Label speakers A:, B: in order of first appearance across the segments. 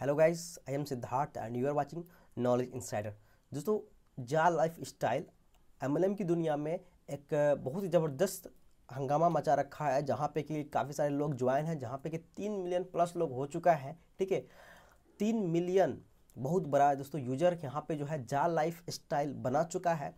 A: hello guys I am Siddharth and you are watching knowledge insider दोस्तों जा life style M की दुनिया में एक बहुत ही ज़बरदस्त हंगामा मचा रखा है जहाँ पे कि काफ़ी सारे लोग ज्वाइन हैं जहाँ पे कि तीन मिलियन प्लस लोग हो चुका है ठीक है तीन मिलियन बहुत बड़ा है दोस्तों यूजर यहाँ पे जो है जा लाइफ स्टाइल बना चुका है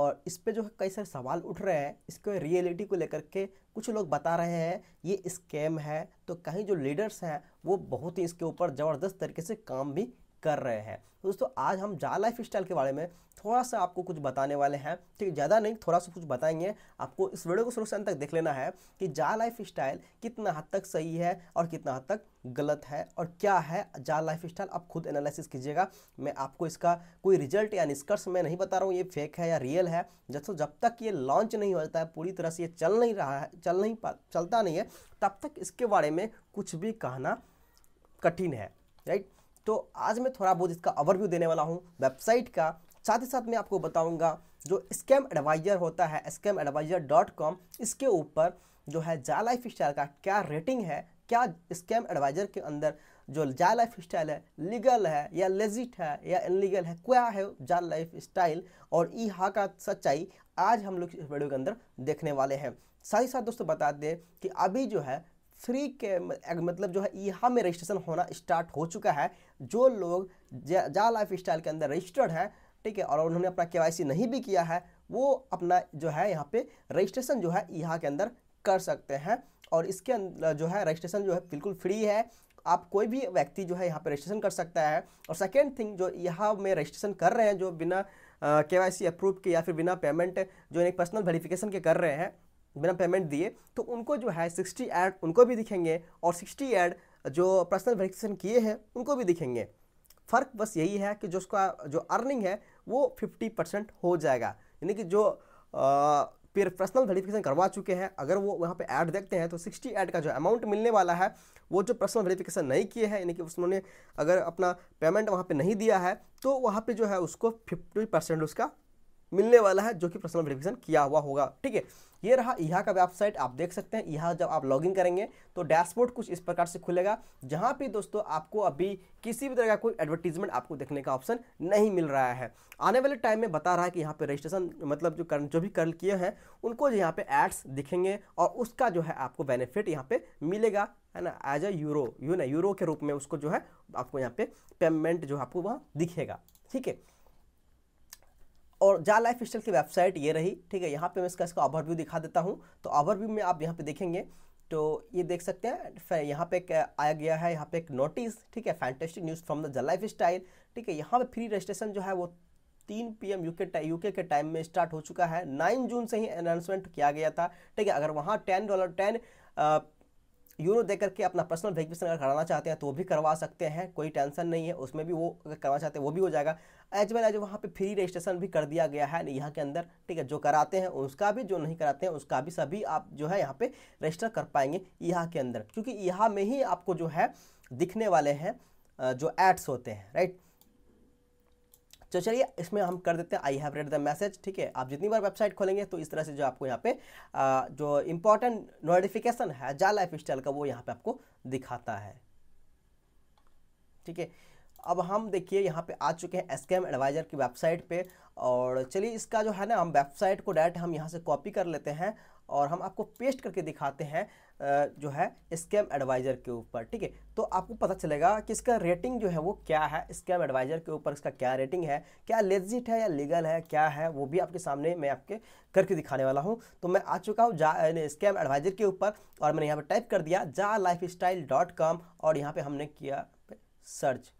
A: और इस पर जो है कई सारे सवाल उठ रहे हैं इसके रियलिटी को लेकर के कुछ लोग बता रहे हैं ये स्कैम है तो कहीं जो लीडर्स हैं वो बहुत ही इसके ऊपर ज़बरदस्त तरीके से काम भी कर रहे हैं दोस्तों आज हम जा लाइफ स्टाइल के बारे में थोड़ा सा आपको कुछ बताने वाले हैं ठीक ज़्यादा नहीं थोड़ा सा कुछ बताएंगे आपको इस वीडियो को शुरू से अंत तक देख लेना है कि जा लाइफ स्टाइल कितना हद तक सही है और कितना हद तक गलत है और क्या है जा लाइफ स्टाइल आप खुद एनालिसिस कीजिएगा मैं आपको इसका कोई रिजल्ट या निष्कर्ष मैं नहीं बता रहा हूँ ये फेक है या रियल है जब तो जब तक ये लॉन्च नहीं हो जाता है पूरी तरह से ये चल नहीं रहा है चल नहीं पा चलता नहीं है तब तक इसके बारे में कुछ भी कहना कठिन है राइट तो आज मैं थोड़ा बहुत इसका ओवरव्यू देने वाला हूँ वेबसाइट का साथ ही साथ मैं आपको बताऊँगा जो स्कैम एडवाइज़र होता है स्कैम एडवाइज़र डॉट कॉम इसके ऊपर जो है जा लाइफ स्टाइल का क्या रेटिंग है क्या स्कैम एडवाइज़र के अंदर जो जा लाइफ स्टाइल है लीगल है या लेजिट है या इनलीगल है क्या है जा लाइफ स्टाइल और ई हा का सच्चाई आज हम लोग इस वीडियो के अंदर देखने वाले हैं साथ ही साथ दोस्तों बता दें कि अभी जो है फ्री के मतलब जो है यहाँ में रजिस्ट्रेशन होना स्टार्ट हो चुका है जो लोग जा लाइफ स्टाइल के अंदर रजिस्टर्ड हैं ठीक है और उन्होंने अपना के नहीं भी किया है वो अपना जो है यहाँ पे रजिस्ट्रेशन जो है यहाँ के अंदर कर सकते हैं और इसके अंदर जो है रजिस्ट्रेशन जो है बिल्कुल फ्री है आप कोई भी व्यक्ति जो है यहाँ पे रजिस्ट्रेशन कर सकता है और सेकेंड थिंग जो यहाँ में रजिस्ट्रेशन कर रहे हैं जो बिना के वाई सी अप्रूव के या फिर बिना पेमेंट जो एक पर्सनल वेरिफिकेशन के कर रहे हैं बिना पेमेंट दिए तो उनको जो है सिक्सटी एड उनको भी दिखेंगे और सिक्सटी एड जो पर्सनल वेरिफिकेशन किए हैं उनको भी दिखेंगे फ़र्क बस यही है कि जो उसका जो अर्निंग है वो फिफ्टी परसेंट हो जाएगा यानी कि जो फिर पर्सनल वेरिफिकेशन करवा चुके हैं अगर वो वहाँ पे ऐड देखते हैं तो सिक्सटी ऐड का जो अमाउंट मिलने वाला है वो जो पर्सनल वेरिफिकेशन नहीं किए हैं यानी कि उसने अगर अपना पेमेंट वहाँ पे नहीं दिया है तो वहाँ पे जो है उसको फिफ्टी परसेंट उसका मिलने वाला है जो कि पर्सनल वेरिफिकेशन किया हुआ होगा ठीक है ये रहा यहाँ का वेबसाइट आप देख सकते हैं यहाँ जब आप लॉगिन करेंगे तो डैशबोर्ड कुछ इस प्रकार से खुलेगा जहाँ पे दोस्तों आपको अभी किसी भी तरह का कोई एडवर्टीजमेंट आपको देखने का ऑप्शन नहीं मिल रहा है आने वाले टाइम में बता रहा है कि यहाँ पे रजिस्ट्रेशन मतलब जो कर जो भी कर किए हैं उनको जो यहाँ पे एड्स दिखेंगे और उसका जो है आपको बेनिफिट यहाँ पे मिलेगा है ना एज अ यूरो यू ना यूरो के रूप में उसको जो है आपको यहाँ पे पेमेंट जो आपको वहाँ दिखेगा ठीक है और जा लाइफ स्टाइल की वेबसाइट ये रही ठीक है यहाँ पे मैं इसका इसका ओवरव्यू दिखा देता हूँ तो ओवरव्यू में आप यहाँ पे देखेंगे तो ये देख सकते हैं फिर यहाँ पे एक आया गया है यहाँ पे एक नोटिस ठीक है fantastic news from the lifestyle ठीक है यहाँ पे फ्री रजिस्ट्रेशन जो है वो तीन पी एम यूके यूके के टाइम में स्टार्ट हो चुका है नाइन जून से ही अनाउंसमेंट किया गया था ठीक है अगर वहाँ टेन डॉलर टेन यूरो दे करके अपना पर्सनल वेकेशन अगर कराना चाहते हैं तो वो भी करवा सकते हैं कोई टेंशन नहीं है उसमें भी वो अगर करवाना चाहते हैं वो भी हो जाएगा एज वेल एज वहाँ पे फ्री रजिस्ट्रेशन भी कर दिया गया है यहाँ के अंदर ठीक है जो कराते हैं उसका भी जो नहीं कराते हैं उसका भी सभी आप जो है यहाँ पर रजिस्टर कर पाएंगे यहाँ के अंदर क्योंकि यहाँ में ही आपको जो है दिखने वाले हैं जो एड्स होते हैं राइट तो चलिए इसमें हम कर देते हैं I have read the message ठीक है आप जितनी बार वेबसाइट खोलेंगे तो इस तरह से जो आपको यहाँ पे आ, जो इंपॉर्टेंट नोटिफिकेशन है जा लाइफ स्टाइल का वो यहाँ पे आपको दिखाता है ठीक है अब हम देखिए यहाँ पे आ चुके हैं स्कैम एडवाइज़र की वेबसाइट पे और चलिए इसका जो है ना हम वेबसाइट को डायरेक्ट हम यहाँ से कॉपी कर लेते हैं और हम आपको पेस्ट करके दिखाते हैं जो है स्कैम एडवाइज़र के ऊपर ठीक है तो आपको पता चलेगा कि इसका रेटिंग जो है वो क्या है स्कैम एडवाइज़र के ऊपर इसका क्या रेटिंग है क्या लेजिट है या लीगल है क्या है वो भी आपके सामने मैं आपके करके दिखाने वाला हूँ तो मैं आ चुका हूँ जा स्कैम एडवाइज़र के ऊपर और मैंने यहाँ पर टाइप कर दिया जा लाइफ और यहाँ पर हमने किया सर्च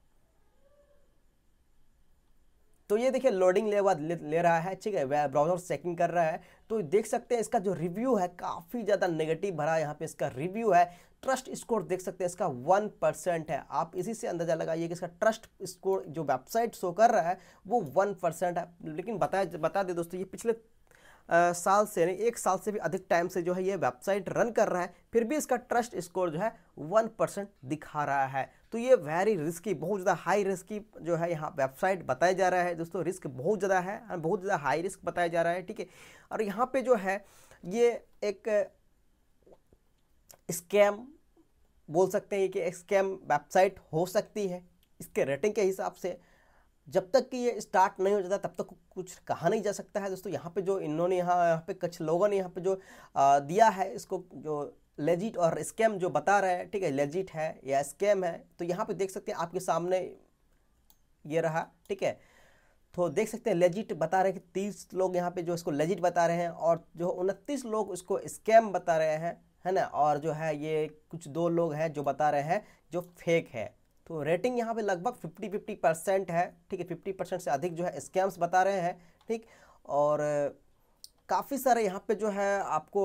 A: तो ये देखिए लोडिंग ले बाद ले रहा है ठीक है वह ब्राउज़र चेकिंग कर रहा है तो देख सकते हैं इसका जो रिव्यू है काफ़ी ज़्यादा नेगेटिव भरा यहाँ पे इसका रिव्यू है ट्रस्ट स्कोर देख सकते हैं इसका वन परसेंट है आप इसी से अंदाजा लगाइए कि इसका ट्रस्ट स्कोर जो वेबसाइट शो कर रहा है वो वन परसेंट है लेकिन बताया बता दे दोस्तों ये पिछले साल से यानी एक साल से भी अधिक टाइम से जो है ये वेबसाइट रन कर रहा है फिर भी इसका ट्रस्ट स्कोर जो है वन परसेंट दिखा रहा है तो ये वेरी रिस्की बहुत ज़्यादा हाई रिस्की जो है यहाँ वेबसाइट बताया जा रहा है दोस्तों रिस्क बहुत ज़्यादा है बहुत ज़्यादा हाई रिस्क बताया जा रहा है ठीक है और यहाँ पर जो है ये एक स्कैम बोल सकते हैं कि स्कैम वेबसाइट हो सकती है इसके रेटिंग के हिसाब से जब तक कि ये स्टार्ट नहीं हो जाता तब तक कुछ कहा नहीं जा सकता है दोस्तों यहाँ पे जो इन्होंने यहाँ यहाँ पे कुछ लोगों ने यहाँ पे जो आ, दिया है इसको जो लेजिट और स्कैम जो बता रहे हैं ठीक है लेजिट है या स्कैम है तो यहाँ पे देख सकते हैं आपके सामने ये रहा ठीक है तो देख सकते हैं लेजिट बता रहे हैं कि तीस लोग यहाँ पे जो इसको लेजिट बता रहे हैं और जो उनतीस लोग उसको स्कैम बता रहे हैं है ना और जो है ये कुछ दो लोग हैं जो बता रहे हैं जो फेक है तो रेटिंग यहाँ पे लगभग 50 50 परसेंट है ठीक है 50 परसेंट से अधिक जो है स्कैम्स बता रहे हैं ठीक और काफ़ी सारे यहाँ पे जो है आपको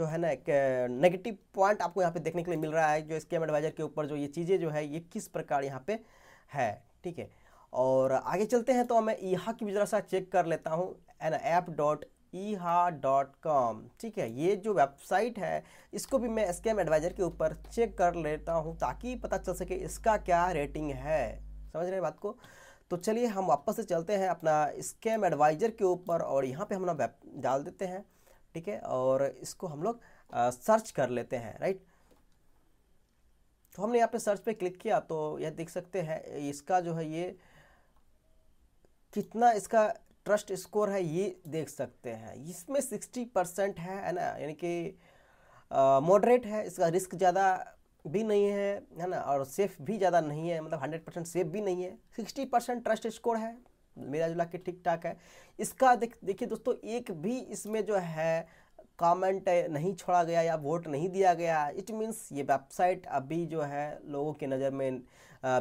A: जो है ना एक नेगेटिव पॉइंट आपको यहाँ पे देखने के लिए मिल रहा है जो स्कैम एडवाइज़र के ऊपर जो ये चीज़ें जो है ये किस प्रकार यहाँ पे है ठीक है और आगे चलते हैं तो मैं यहाँ की भी ज़रा सा चेक कर लेता हूँ n app dot e dot com ठीक है ये जो वेबसाइट है इसको भी मैं स्कैम एडवाइज़र के ऊपर चेक कर लेता हूँ ताकि पता चल सके इसका क्या रेटिंग है समझ रहे बात को तो चलिए हम वापस से चलते हैं अपना स्कैम एडवाइज़र के ऊपर और यहाँ पे हम लोग वेब डाल देते हैं ठीक है और इसको हम लोग सर्च कर लेते हैं राइट तो हमने यहाँ पे सर्च पे क्लिक किया तो यह देख सकते हैं इसका जो है ये कितना इसका ट्रस्ट स्कोर है ये देख सकते हैं इसमें सिक्सटी परसेंट है है ना यानी कि मॉडरेट है इसका रिस्क ज़्यादा भी नहीं है है ना और सेफ भी ज़्यादा नहीं है मतलब हंड्रेड परसेंट सेफ भी नहीं है सिक्सटी परसेंट ट्रस्ट स्कोर है मेरा जुला के ठीक ठाक है इसका देख देखिए दोस्तों एक भी इसमें जो है कमेंट नहीं छोड़ा गया या वोट नहीं दिया गया इट मीन्स ये वेबसाइट अभी जो है लोगों की नज़र में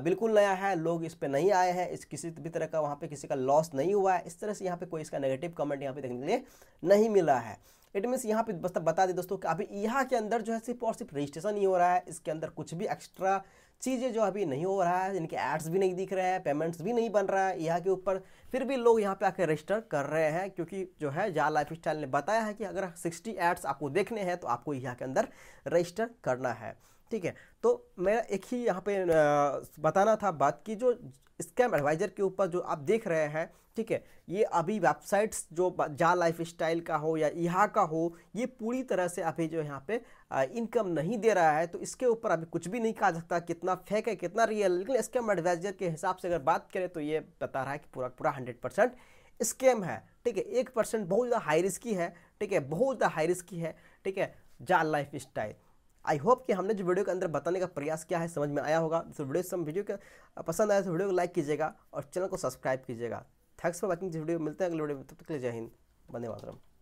A: बिल्कुल नया है लोग इस पर नहीं आए हैं इस किसी भी तरह का वहाँ पे किसी का लॉस नहीं हुआ है इस तरह से यहाँ पे कोई इसका नेगेटिव कमेंट यहाँ पे देखने के लिए नहीं मिला है इट मीन्स यहाँ पे बस बता दें दोस्तों कि अभी यहाँ के अंदर जो है सिर्फ और सिर्फ रजिस्ट्रेशन ही हो रहा है इसके अंदर कुछ भी एक्स्ट्रा चीज़ें जो अभी नहीं हो रहा है इनके एड्स भी नहीं दिख रहे हैं पेमेंट्स भी नहीं बन रहा है यहाँ के ऊपर फिर भी लोग यहाँ पे आकर रजिस्टर कर रहे हैं क्योंकि जो है जहाँ लाइफ स्टाइल ने बताया है कि अगर सिक्सटी एड्स आपको देखने हैं तो आपको यहाँ के अंदर रजिस्टर करना है ठीक है तो मेरा एक ही यहाँ पे बताना था बात की जो स्कैम एडवाइज़र के ऊपर जो आप देख रहे हैं ठीक है ये अभी वेबसाइट्स जो जा लाइफ स्टाइल का हो या यहाँ का हो ये पूरी तरह से अभी जो यहाँ पे इनकम नहीं दे रहा है तो इसके ऊपर अभी कुछ भी नहीं कहा सकता कितना फेक है कितना रियल लेकिन स्कैम एडवाइज़र के हिसाब से अगर बात करें तो ये बता रहा है कि पूरा पूरा हंड्रेड परसेंट स्कैम है ठीक है एक परसेंट बहुत ज़्यादा हाई रिस्की है ठीक है बहुत ज़्यादा हाई रिस्की है ठीक है जा लाइफ स्टाइल आई होप कि हमने जो वीडियो के अंदर बताने का प्रयास किया है समझ में आया होगा तो वीडियो से वीडियो के पसंद आया तो वीडियो को लाइक कीजिएगा और चैनल को सब्सक्राइब कीजिएगा थैंक्स फॉर वॉचिंग जिस वीडियो मिलते हैं अगले वीडियो में तब तक के लिए जय हिंद बंदे मातरम